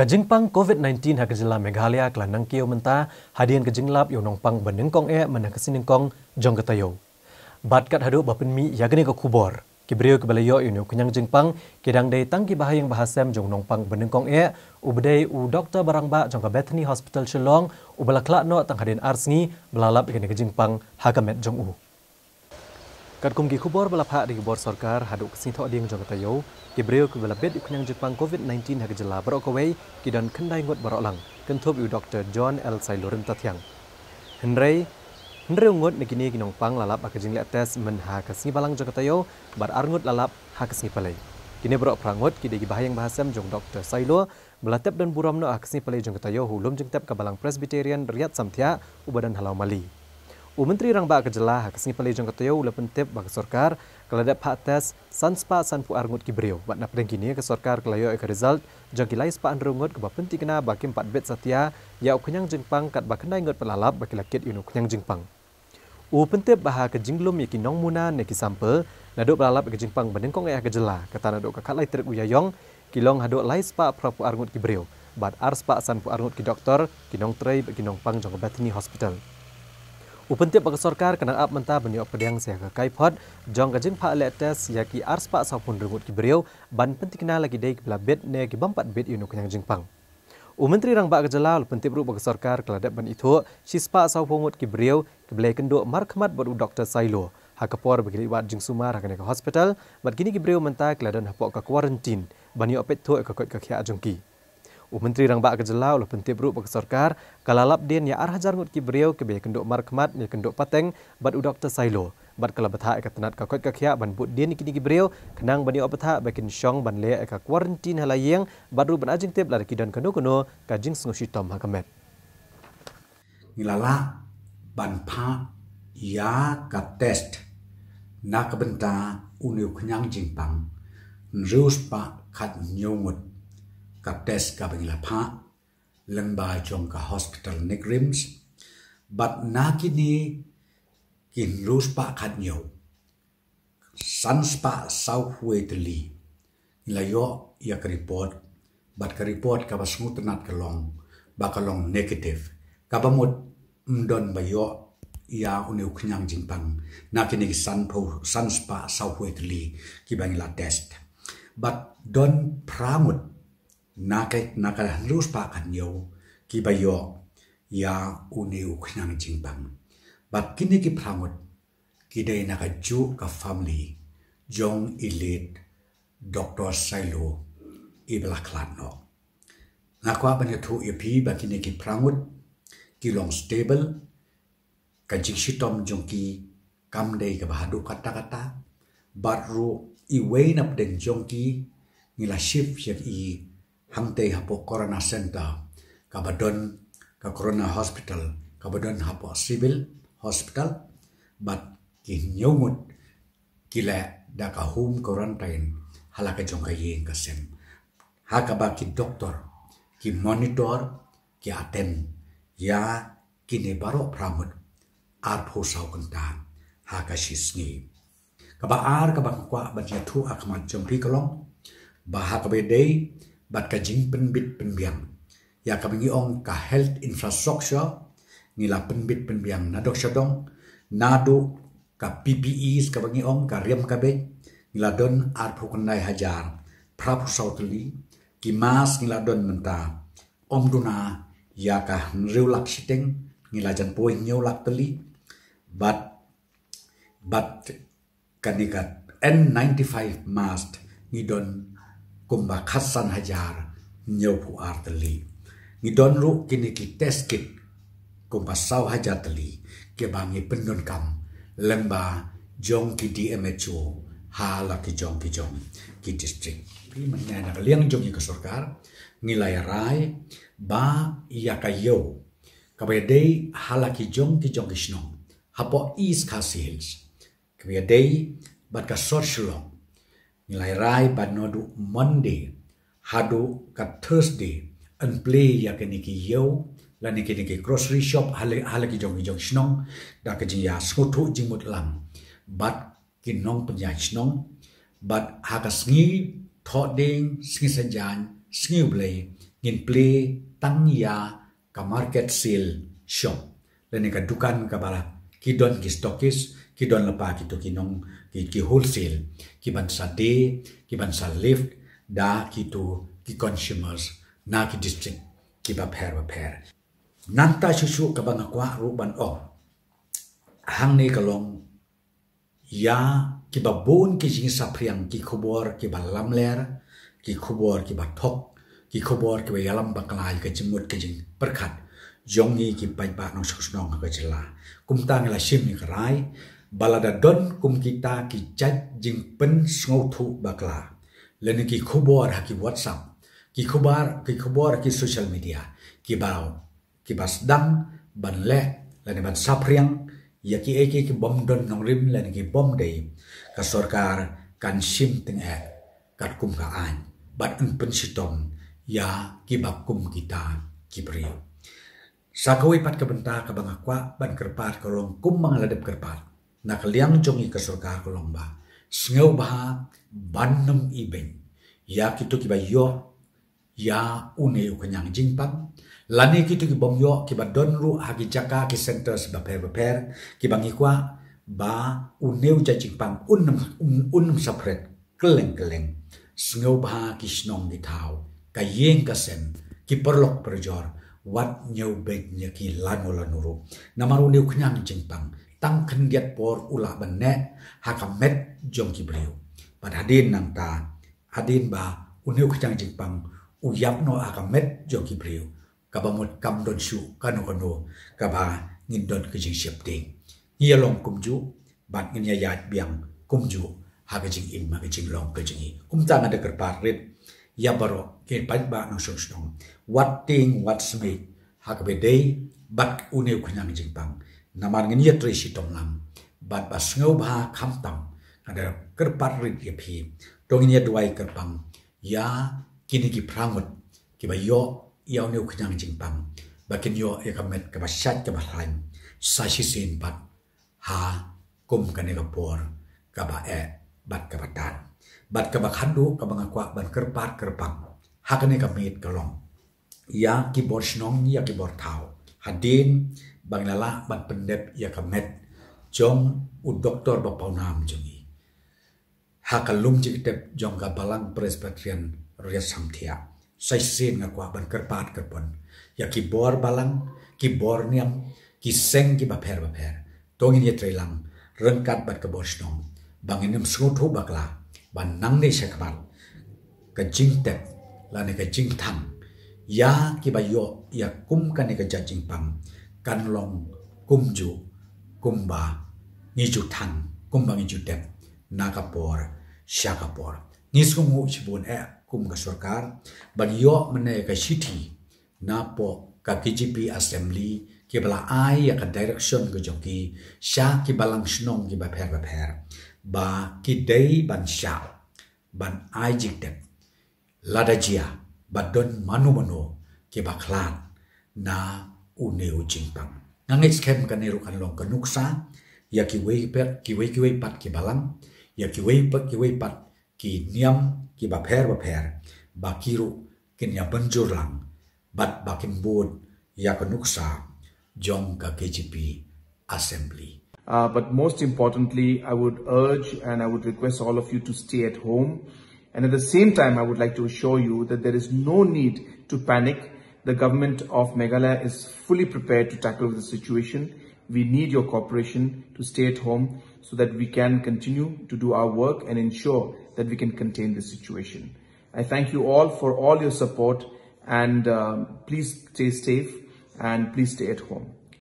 Kajingpang COVID-19 hak jela Meghalaya kala nangkio menta hadian kajinglap yo nongpang benengkong e menang kesiningkong jong ketayo. Bat kat hadu bapin mi yagani ke kubor. Kibriyo kebalayo yunyo kenyang jingpang kidang day tangki bahayang bahasem jong nongpang benengkong e ubedai u doktor barangba jong ke Bethany Hospital Shillong ubalaklak no tang hadian arsngi belalap yagani kajingpang hakamet jong u. Kadkum ki khubor bala pha ri bor sarkar hadu ksi tho ding jong ta yo ki breu ki bala bet ikhnyang je pang covid 19 hak jela bro ko wei ki dan khandai ngot bro lang ken thop yu dr john l sai loren ta thyang henrei henrei ngot ne kini ki nong pang la lap akajing le test men ha ka si balang jong ta yo bar ar ngot la lap ha ka si palai kini bro prangot ki de gi bahayang bahasam jong dr sai lo bala tep dan buram no ha ka si palai jong ta yo hulum jong tep ka balang presbyterian riat samthya ubadan halau mali U Menteri Rangba Kejelah kesini pelajar kata yo ulah pentep bagi sorkar keladak pak tes sanspa sanpu arngut kibrio. Wat nak pedang kini ke sorkar kelayo ke result jangki lais pak andrungut kebab bapenti kena bagi empat bet satya ya kenyang jengpang kat bak kenai ngut pelalap bagi lakit inu kenyang jengpang. U pentep bahar ke jinglum yaki nong muna neki sampel naduk pelalap ke jengpang benengkong ayah kejelah kata naduk kakak lai terik uyayong kilong haduk lais pak prapu arngut kibrio. Bat ars pak sanpu arngut ki doktor kinong trai bagi nong pang jangka batini hospital. उपन्तिया पक सरकार कना आप मंता बनियो पडयांग से ग काई फट जोंग गजिंग फा लेटेस या की आर्स पा सफुन रिमोट की ब्रियो बन पंति किना लगी देख ब्ला बेट ने की बम पट बेट यु नु कना जिंग पंग उ मंत्री रंग बा गजला ल पंति रूप पक सरकार कला दब बन इथो शिस पा सफुन मोट की ब्रियो की ब्लेक दो मार्क मत बडु डॉक्टर साइलो हा कपोर बगिली वा जिंग सुमार हा कने हॉस्पिटल बट गिनी की ब्रियो मंता कला दन हपो का क्वारंटाइन बनियो पे थो एक कक खिया जोंकी U uh Menteri Rangba Kejela ulah pentib ruk pak sorkar kalalap din ya arah jarngut ki breu ke be kenduk markmat ni kenduk pateng bad u Dr Silo bat kala betha ka tenat ka kot ka khia ban but din ki ki breu kenang bani opatha ba kin shong ban le ka quarantine hala bad bat ru ban ajing tep lar ki dan kenu kenu ka jing sngo shi tom hakamet ngilala ban pa ya ka test nak ka benta u ne khnyang jing pang ngrus khat nyong ka tes ka bagila pha lamba chong ka hospital nigrims but na ki ni kin rus pa khat nyo san spa sau hue de li la yo ya ka report but ka report ka bas mut nat ka long ba ka long negative ka ba mut don ba yo ya uneu khnyang jing pang na ki ni san pho san spa sau hue de li ki bang la test but don pramut nakai nakal lah, lus pa kan yo ki ba yo ya uni u khnang jing bang ba kini ki phramot ki dai na ka ju ka family jong ilit doctor sailo ibla klan no na kwa ban thu e phi ba kini ki phramot ki long stable ka jik shi tom jong ki kam dei ka bahadu kata kata baru i wain up den jong ki ngila shift yak i hang tei hapo corona center kabadon ka corona hospital kabadon hapo civil hospital but ki nyomut kila da ka home quarantine hala ka jong ka yeng ka sem ha ka ba ki doctor ki monitor ki attend ya ki ne baro pramut ar pho sau kan ta ha ka shi sni ka ba ar ka ba kwa ba ji thu ak ma jong pi ka long ba ha ka be day bat ka jing pen bit pen biang ya ka bingi ong ka health infrastructure ni la pen bit pen biang na dok shadong na do ka ppe is ka bingi ong ka riam ka be ni la don ar phu kan nai hajar pra pu saut li ki mas ni la don menta om do na ya ka riu lak shiteng ni la jan poy nyau lak tali bat bat kanikat n95 mask ni don kumba khasan hajar nyopu arteli. Ngidonru kini ki teskit kumba sau hajar teli kebangi pendon kam lemba jong ki di emecu hala ki jong ki jong ki distrik. Pi menyana kaliang jong ki kesorkar ngilai rai ba iya kayo kabaya dei hala ki jong ki jong ki shnong hapo is kasihils kabaya dei bat ka sorshlong Nilai rai pada Monday, hadu ke Thursday, and play ya ke niki yau, la niki niki grocery shop, hal hal ki jong jong snong, da ke jia ya skutu jingut lam, but ki nong punya snong, but hakas ngi, thot ding, sngi sajan, sngi play, ngin play, tang ya ke market sale shop, la niki dukan ke bala, ki don ki stockis, ki don lepa ki to ki nong ki ki wholesale ki ban sa de ki ban sa lift da ki to ki consumers na ki district ki ba pher ba pher nan ta shu shu ka bang kwa ru ban o oh, hang ne ka long ya ki ba bon ki jing sa priang ki khubor ki ba lam ler ki khubor ki ba thok ki khubor ki ba yalam ba klai ka chimut ki jing par khat jong ni ki pai ba nong shu shu nong ka chila kum ta ni la shim ni ka rai balada don kum kita ki chat jing pen sngau thu bakla leni ki khubar ha ki whatsapp ki khubar ki khubar ki social media ki bao ki bas dam ban le leni ban sapriang ya ki ek ki bom don nong rim leni ki bom dei ka sarkar kan sim teng e kat kum ka an bat un pen sitom ya ki bak kum kita ki priu sakawi pat ka benta ka bangakwa ban kerpat ka rong kum mangaladep kerpat nakliang jong i kasurka kolong ba sngeu ba bannam i ben ya kitu ki ba yo ya une u kenyang jingpang lani kitu ki bom yo ki ba donru hagi jaka ki center ba pe ba per ki ba ngikwa ba une u ja jingpang unnam un unnam sapret keleng keleng sngeu ba ki snong ni tau ka yeng ka sen ki perlok perjor wat nyau bek nyaki lanu lanuru namaru ni u kenyang jingpang ตั้งขันเดียดปอร์อุลาบันแนฮากาเมตจงกิบริวปัดฮดีนนังตาฮดีนบาอุนิวขจังจิกปังอุยับโนอากาเมตจงกิบริวกับบะมดกำดนชูกันโนโนกับบางินดนกจิงเฉียบติงเงียลงกุมจุบัดเงียยาดเบียงกุมจุฮากจิงอินมากจิงลองกจิงอีกุมตางันเดกรปาริดยาบารอกินปัจบานงชงชงวัดติงวัดสมิฮากเบเดย์บัดอุนิวขจังจิงปัง namar ngin yet re si tong nam bat ba sngau ba kham tam ada ker par ri ke phi tong ngin yet wai ker pam ya kini ki prangot ki ba yo yau neu khnyang jing pam ba kin yo e ka met ka ba shat ka ba hain sa shi sin bat ha kum ka ne ka por ka ba e bat ka ba tan bat ka ba khan du ka ba ngakwa ban ker par ker pam ha ka ne ka met ka long ya ki bor shnong ya ki bor thao hadin บางละละบางเป็นเด็บยากเม็ดจงอุดด็อกเตอร์บอกเป่านามจงอีหากลุ่มจิกเด็บจงกับบาลังเปรสเปเทียนเรียสัมเทียใส่เสียงกว่าบันกระปาดกระปนอยากกีบอร์บาลังกีบอร์เนียมกีเซงกีบะเพรบะเพรตรงนี้เตรียมเรื่องการบัดกระบอชนองบางอันนั้นสูทุบักลาบันนังในเชกบัลกระจิงเต็บและในกระจิงทำยากีบะโยอยากคุ้มกันในกระจิงปัง kan long kum ju kum ba ni ju tan kum ba ni ju dep na ka por sha ka por ni su mu chi bon e kum ka sarkar ba yo mne ka chi na po ka kgp assembly ki bla ai ka direction ko jo ki sha ki balang shnong ki ba pher ba pher ba ki dei ban sha ban ai ji dep ladajia ba don manu manu ki ba khlan na uneu jingpang. Nangis kem kan iru kan long kenuksa, ya ki wei per, ki wei ki wei pat ki balang, ya ki wei per, ki wei pat ki niam, ki baper baper, bakiru kin ya benjur lang, bat bakin buat ya kenuksa, jong ka KGP assembly. Uh, but most importantly, I would urge and I would request all of you to stay at home. And at the same time, I would like to assure you that there is no need to panic The government of Meghalaya is fully prepared to tackle the situation. We need your cooperation to stay at home so that we can continue to do our work and ensure that we can contain the situation. I thank you all for all your support and uh, please stay safe and please stay at home.